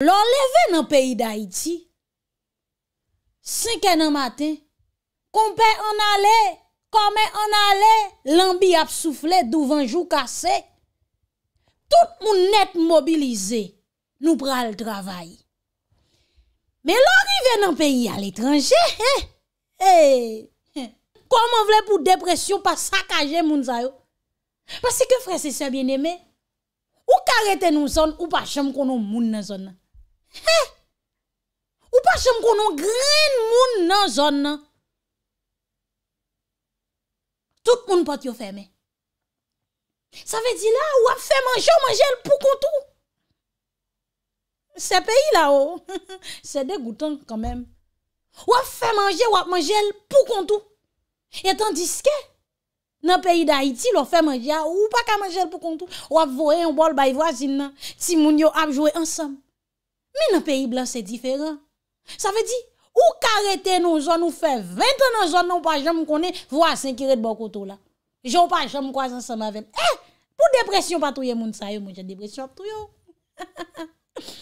L'on leve nan peyi d'Haïti, 5è nan matè, konpè an ale, konpè an ale, l'ambi apsoufle, douvan jou kase, tout eh, eh, eh. moun net mobilize, nou pral travay. Me l'on rive nan peyi al etranje, he, he, he, konm an vle pou depresyon pa sakaje moun zayou, pasi ke fre se se bien eme, ou karete nou zon, ou pa chanm konon moun nan zon nan. Ou pa se m konon gren moun nan zon nan Tout moun pot yo fème Sa ve di la wap fè manje wap manje el pou kontou Se peyi la o oh. Se degoutan kanmem Wap fè manje wap manje el pou kontou Etan diske Nan peyi da iti wap fè manje Ou pa ka manje el pou kontou Wap voye yon bol bayi vwa zin nan Si moun yo ap jowe ansam Mi nan peyi blan se diferan. Sa ve di, ou karete nou zon ou fe vente nou zon nou pa jom konen, vwa sen kiret bo koto la. Jom pa jom kwa sen se maven. Eh, pou depresyon pa touye moun sa yo, moun jen depresyon ap touyo.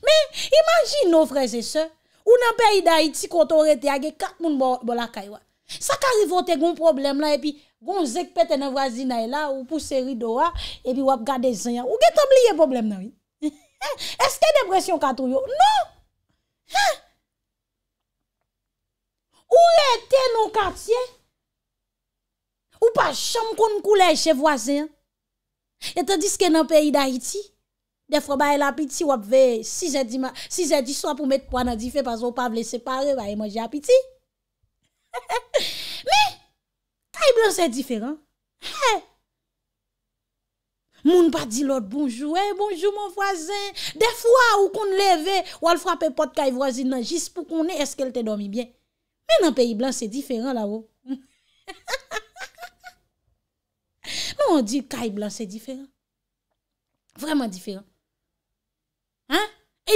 Men, imagine nou freze se, ou nan peyi da iti koto rete agye kat moun bolakaywa. Sa karivote goun problem la, epi goun zekpet ene vwa zinay la, ou puse rido a, epi wap gade zin ya, ou getob liye problem nan yi. E, eske depresyon katou yo? Non! Ha! Ou rete nou katiye? Ou pa chanm kon kou le che vwazen? E, ta diske nan peyi da iti? De fwa ba el apiti wap ve, si zed di ma, si zed di swa pou met pwa nan di fe, pa zon pa vle separe, ba e manje apiti. Ha! Ha! Ha! Me, ta yi blan se di fe, an? Ha! Ha! Moun pa di lot bonjou, eh, bonjou moun vwazin. De fwa ou kon leve, wal fwap e pot kay vwazin nan jist pou konen, eske el te domi bien. Men nan peyi blan, se diferan la wou. Moun di kay blan, se diferan. Vreman diferan. Ha?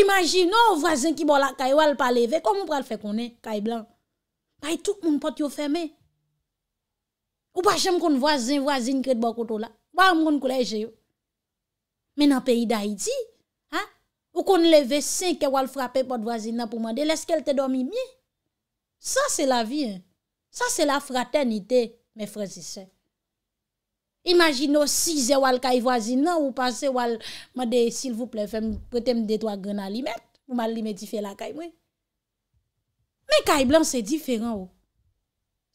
Imagin nou vwazin ki bon lak kay wal pa leve, kon moun pral fe konen, kay blan. Bay touk moun pot yo feme. Ou pa jem kon vwazin, vwazin kred bakoto la. Ba moun kon leje yo. Men an peyi da iti, ou kon leve sen ke wal frape pot vwazina pou mande, leske el te domi mi. Sa se la vi, sa se la fraternite me fransise. Imagino si ze wal kay vwazina, ou pase wal, mande, sil vou ple, fe m pretem de twa grenal li met, ou mal li me di fe la kay mwen. Men kay blan se diferan ou. Oh.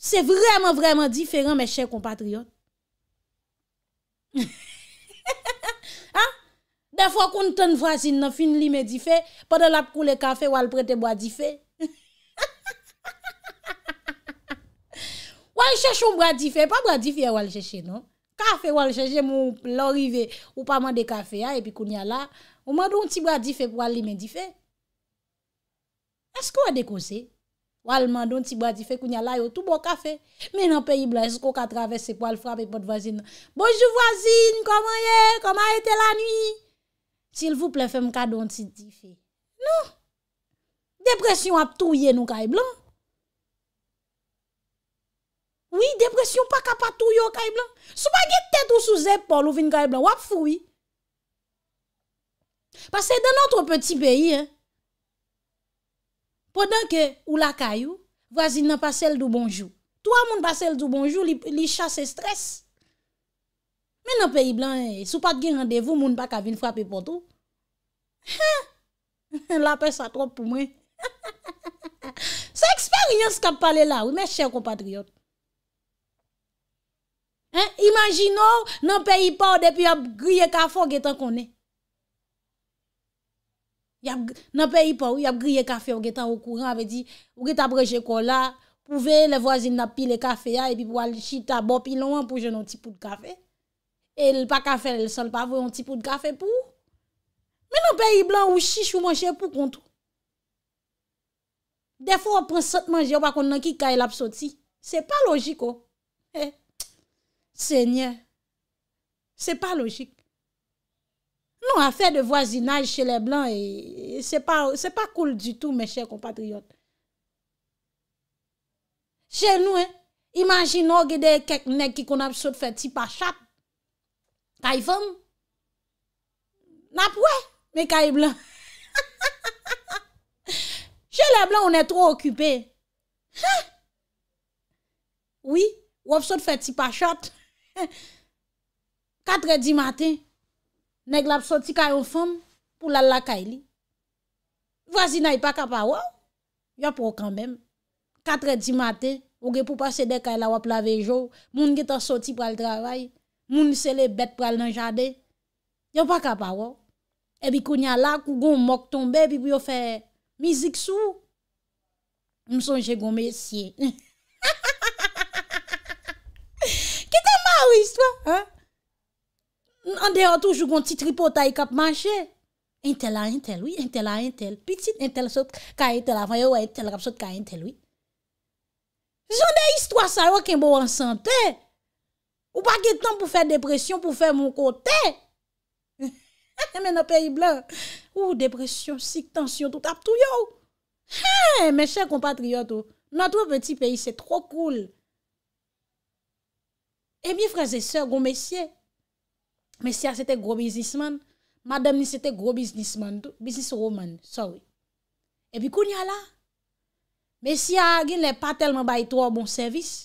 Se vreman vreman diferan, men chèr compatriot. Ha ha ha. Be fwa kon ton vwazin nan fin li me di fe, padal ap kou le kafe wale prete wale di fe. Wale cheche wale di fe, pa wale di fe wale cheche non. Kafe wale cheche moun lorive, ou pa mande kafe ya, epi koun ya la, ou mande un ti wale di fe koun wale li me di fe. Eske wale dekose? Wale mande un ti wale di fe koun ya la, yo tou bo kafe. Men an pe yi bla, esko ka travese koun wale frape pot vwazin nan. Bojou vwazin, koman ye, koman ete la nwi? S'il vous plè fèm kado an si di fè. Nou, depresyon ap touye nou kay blan. Oui, depresyon pa kap ap touye ou kay blan. Sou pa gen tèt ou sou zèp pol ou vin kay blan, wap foui. Pasè den notre petit peyi, podan ke ou la kayou, vwazine pa sel d'ou bonjou. Tou amoun pa sel d'ou bonjou, li chase stresse. Men nan peyi blan, eh, sou pa gen randevou, moun pa kavi nfrapi poto. La pey sa trop pou mwen. Sa eksperyans kap pale la, wè mè chè kompatriot. Imaginò, nan peyi pa ou depi ap griye kafe ou getan konè. Nan peyi pa ou, ap griye kafe ou getan wè kouran, wè di, wè tabreje kola, pou ve le vwazin napi le kafe ya, epi wè al chita bopi loun pou jenon tipou de kafe. El pa kafe, el sol pa vo yon tipou de kafe pou. Men an pe yi blan ou chichou manche pou kontou. Defo ou pren sot manje ou bako nan ki ka el ap soti. Se pa logik ou. Eh, se nye. Se pa logik. Non afe de voisinaj che le blan e se pa koul di tou meche kompatriot. Che nou, imagine ou gede kek nek ki kon ap soti feti pa chak. Kaye fom? Nap wè? Mè kaye blan. Che le blan, onè tro okupè. Oui, wòp sot fè ti pachot. Katredi matè, neg lòp soti kaye ou fom, pou lalla kaye li. Vwazi nèy pa kapawò? Yòp wò kanbèm. Katredi matè, wòge pou pasè dek kaye la wòp lavejò, moun ge ta soti pral travay. Mouni se le bet pral nan jade. Yon pa kapa wò. Ebi konya la kou goun mok tombe pi pou yo fe mizik sou. Msonje goun mesye. Ki te ma wè istwa? An de an toujou goun titri pota yi kap manje. Entel la entel wè, entel la entel. Pitit entel sot kaya entel avan. Yon wè entel rap sot kaya entel wè. Joun de istwa sa wò ki mbo an sante. Eh! Ou pa gè tan pou fè depresyon pou fè moun kote? Mè nan peyi blan. Ou depresyon, sik, tansyon, tout ap tou yo. Hé, mè chè compatriotou, nan tou petit peyi, sè tro koul. E mi frèzè e sè, goun mè chè. Mè chè sè te gro biznisman. Madame ni sè te gro biznisman. Biznisman, sorry. E bi koun ya la? Mè chè a gè nè pa telman bayi to a bon servis.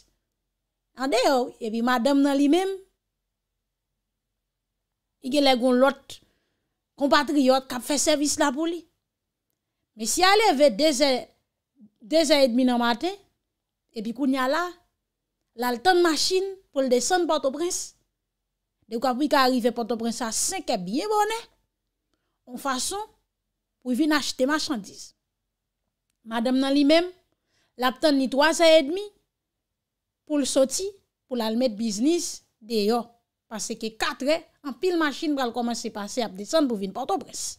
Ande yo, epi madame nan li mem, ike legon lot, kompatriyot, kap fe servis la pou li. Me si ale ve 2 a.30 nan maten, epi koun ya la, lal ton maschine pou l desen Port-au-Prince, de ou kap wika arrive Port-au-Prince a 5 a.30 bonè, ou fason pou vin achete marchandise. Madame nan li mem, lal ton ni 3 a.30 nan maten, pou l soti, pou l almet biznis deyo. Pase ke katre, an pil machin pral koman se pase ap desen pou vin porto pres.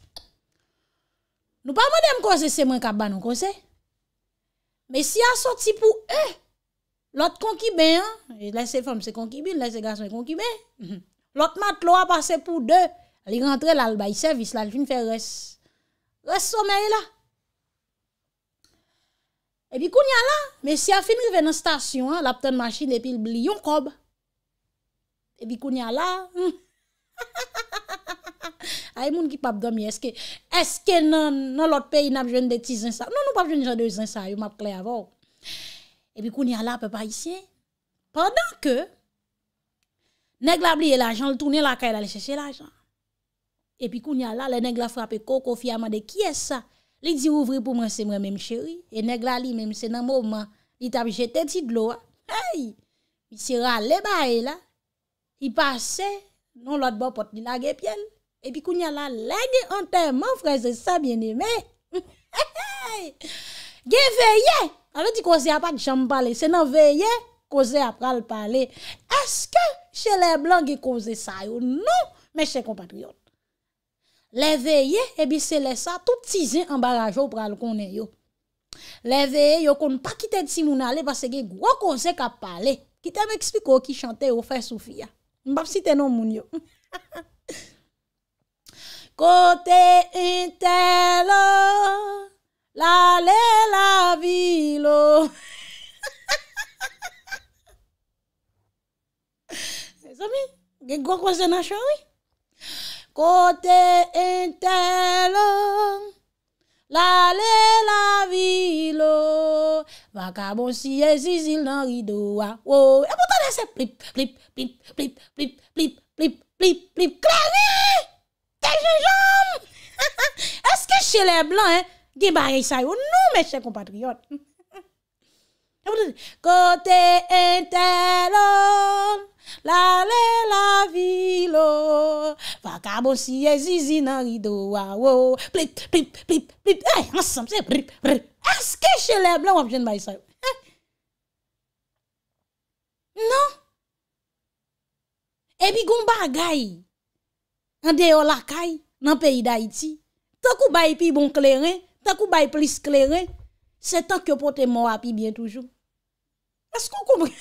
Nou pa mwen dem kose semen kap ban nou kose. Me si a soti pou e, lot konki ben, lese fom se konki bin, lese gas mwen konki ben, lot matlo a pase pou de, li rentre lal bay servis, lal fin fere res. Res somen e la. E pi kouni ala, me si a fin rive nan stasyon, la pten machin epil bli yon kob. E pi kouni ala, ha hmm. ha ha ha ha ha ha ha ha, hay moun ki pap do mi eske, eske nan lot peyi nan ap jwen de tizan sa. Nan non, nou pa jwen de tizan sa, yo map kle avon. E pi kouni ala, pe pa isye, padan ke, neg la bliye la jan, l'touni la kaya la lese se la jan. E pi kouni ala, le neg la frape koko, fiyama de kiesa. Li di ouvri pou mwen se mwen menm cheri. E neg la li menm se nan mouman. Li tabi jete tit lo a. Hey! Pi si rale bae la. Li pase. Non lot bo pot ni lage pjen. E pi kou nye la lage anten man fraze sa mwen eme. Ge veye. Anwen di koze apak jamb pale. Se nan veye koze apak al pale. Eske che lè blan ge koze sa yo? Non! Mèche kompatriot. Leveye ebi eh se lesa tout ti zin ambarajou pral konen yo. Leveye yo kon pa kite di si moun ale basse gen gwa konze kap pale. Kita m ekspliko oh, ki chante ou oh, fe Soufia. Mbap si tenon moun yo. Kote ente lo, lale la vi lo. Se zomi, gen gwa konze nan chanwi. Kote ente lo, Lale la vi lo, Vakabonsi e zizi loridoa, Wou wou wou, E pwote lese, Plip, plip, plip, plip, plip, plip, plip, plip, Kladri, Te jajam, Eske che le blan, Dibaye eh, sa yon nou, Mèche kompatriot, e Kote ente lo, Lale la vi lo, Faka bon siye zizi nan rido ah, wawo, Plip, plip, plip, plip, E, ansam se, plip, plip, Eske che non? le blan wap jen bay sa yo? Non? Ebi goun bagay, Ande yo lakay, Nan peyi da iti, Takou bay pi bon kleren, Takou bay plis kleren, Se tank yo pote mwa pi bien toujou. Eskou kou mwen?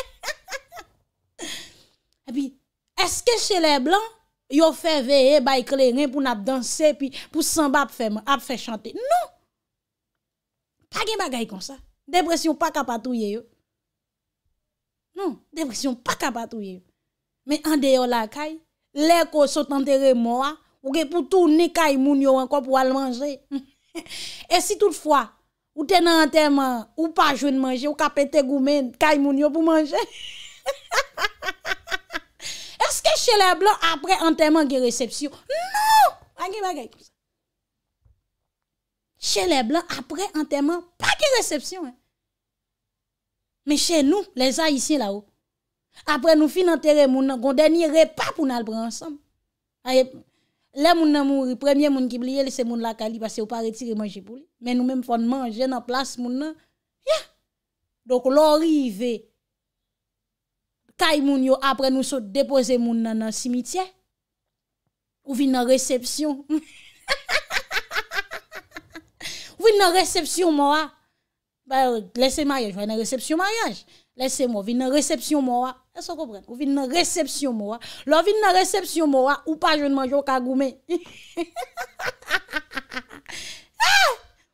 Ebi, eske che le blan, Yo fe veye, bay kre, ren pou nap danse, pou samba ap fe chante. Non! Pa gen bagay kon sa. Depresyon pa kapatouye yo. Non, depresyon pa kapatouye yo. Men ande yo la kay, lè ko sotan tere mwa, ou gen pou tou ni kay moun yo anko pou al manje. E si toutfwa, ou tena anterman, ou pa jwen manje, ou ka pete gomen kay moun yo pou manje. Ha ha! chez les blancs après enterrement de réception. Non! Chez les blancs après enterrement, pas de réception. Hein. Mais chez nous, les Haïtiens là-haut, après nous fin enterrer mon dernier repas pour nous prendre ensemble. Les moun nan mouri, premier qui ki bliye, c'est moun la kali parce que n'a pas retirer manger pour lui. Mais nous même faut manger dans place Donc l'arrivée Kay moun yo apre nou so depoze moun nan nan simitye. Ou vin nan resepsyon. Ou vin nan resepsyon mouwa. Be, lese maryaj. Ou vin nan resepsyon maryaj. Lese mou. Ou vin nan resepsyon mouwa. Lese mou kompren. Ou vin nan resepsyon mouwa. Lò ou vin nan resepsyon mouwa. Ou pa joun manjou kagoume. Eh!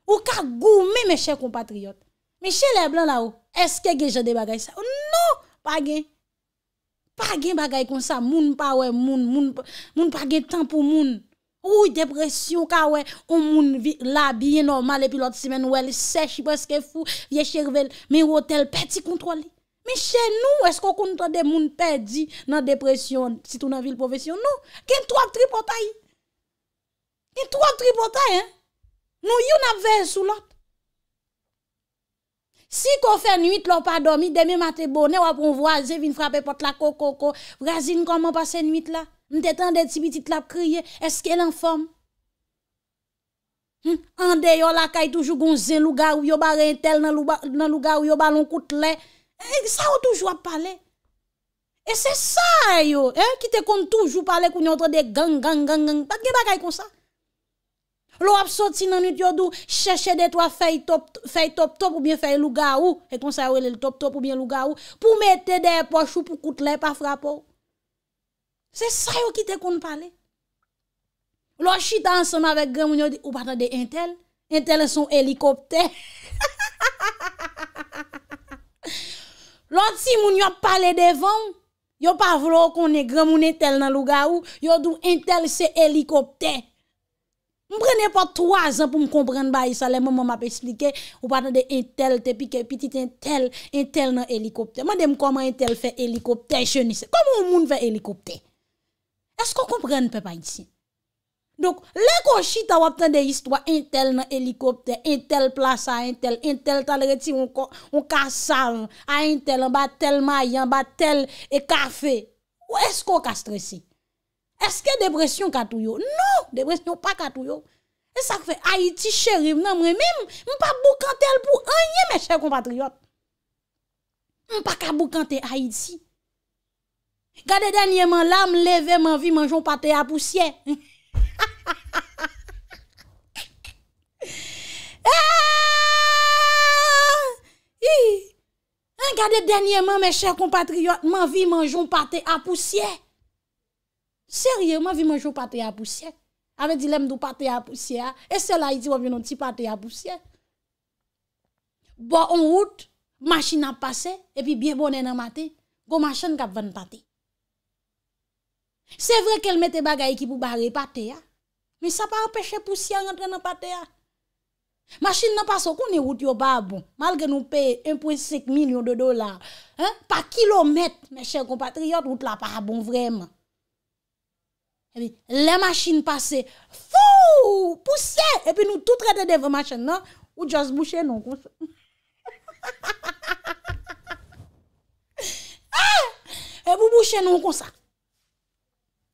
Ou kagoume me chè kompatriot. Me chè le blan la ou. Eske gen jade bagay sa. Ou nou. Pa gen. Par gen bagay kon sa, moun pa we, moun, moun, moun par gen tan pou moun. Ou depresyon ka we, ou moun la biye normal epi lot semen, ou el seche paske fou, vie che revel, me yotel peti kontroli. Me chen nou, esko kontro de moun pedi nan depresyon si tou nan vil povesyon? Nou. Ken tou ak tripotay? Ken tou ak tripotay, eh? Nou, yon ap vey sou lot. Si kon fè nuit lò pa domi, demè matè bo, ne wapon vwa zè vin frapè pot la koko koko, wazin konman pa se nuit la, mte tan de ti biti tlap kriye, eske nan fòm? Andè yo la kaj toujou gounzen louga ou yo ba rentel nan louga ou yo ba lounkout lè, eh, e sa ou toujou ap pale? E se sa yo, ki te kon toujou pale koun yon tre de gang gang gang gang, pat gen ba kaj kon sa? Lo ap sot si nanout yo do chèche de to a fèy top top ou bien fèy louga ou, fèy e kon sa yo lèl top top ou bien louga ou, pou mète de e pochou pou koute lè pa frapou. Se sa yo ki te kon pale. Lo chita ansoma vek gremoun yo di, ou patan de intel, intel e son helikopter. Lo ti moun yo pale devan, yo pa vlo kon ne gremoun e tel nan louga ou, yo do intel se helikopter. M prenen pa 3 an pou m kompren ba yi sa. Le maman m ap esplike. Ou patan de intel te pike. Petite intel. Intel nan helikopter. Man dem koman intel fe helikopter. Je nise. Koman moun fe helikopter? Esko kompren pe pa yi si? Donk, le konchi ta wap tan de histwa. Intel nan helikopter. Intel plasa intel. Intel talreti. On kas sa. A intel. An ba tel mayan. Ba tel e kafe. Ou esko kas stresi? Eske depresyon katou yo? Nou, depresyon pa katou yo. E sak fe Haiti chériv nan mre mè, m pa boukante al pou anye mè chèr compatriot. M pa ka boukante Haiti. Gade denye man lam leve man vi manjon patè apousyè. Ah! Gade denye man mè chèr compatriot man vi manjon patè apousyè. Serye, m avi manjou pate ya pousye. Ave dilem do pate ya pousye ya. E se la iti wav yon ti pate ya pousye. Bo an route, mashine ap pase, epi biye bonen an mate, go mashine kap ven pate. Se vre ke l mette bagay ki pou bare pate ya, mi sa par peche pousye rentre nan pate ya. Mashine nan pase, kon ni route yo ba abon, mal gen nou pe 1.5 milyon de dolar. Pa kilometre, me chèr compatriot, route la pa abon vremen. Le machin pase, fou, poussè, epi nou tout rete de ve machin nan, ou jaz bouchè non konsa. E pou bouchè non konsa.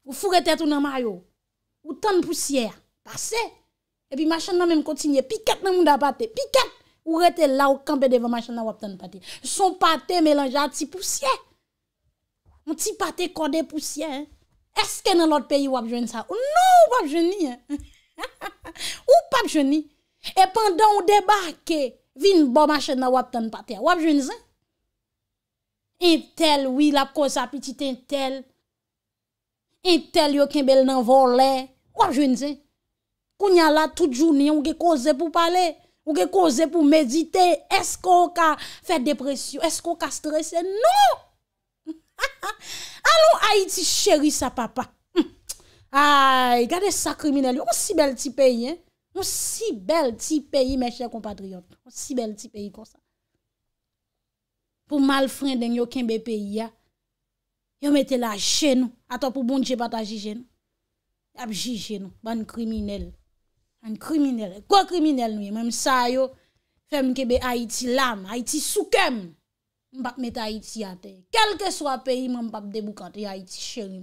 Ou fou rete tou nan mayo, ou tan poussè, pase, epi machin nan men kontinye, piket nan moun da pate, piket, ou rete la ou kampe de ve machin nan wap tan pate. Son pate melanja ti poussè. Moun ti pate kode poussè, hein. Eske nan lot peyi wap jweni sa? Ou nou wap jweni? Ou wap jweni? E pandan ou debake, vin bo machè nan wap tan patè? Wap jweni zè? Intel, wil ap koz apetite Intel. Intel yo ken bel nan volè. Wap jweni zè? Kounya la tout jouni, ou ge kozè pou pale? Ou ge kozè pou medite? Eske ou ka fè depresyon? Eske ou ka stresè? Nou! A nou Haiti chéri sa papa Ay, gade sa kriminele On si bel ti peyi On si bel ti peyi, meche kompatriyot On si bel ti peyi konsa Pou mal frenden yon kenbe peyi ya Yon metela jenou Ato pou bondje pata jijenou Yab jijenou, ban kriminele Ban kriminele, kwa kriminele nou Mem sa yo, fem kebe Haiti lam Haiti soukem Mpap metayit siyate, kelke swa pe iman mpap debu koteyayit shenye.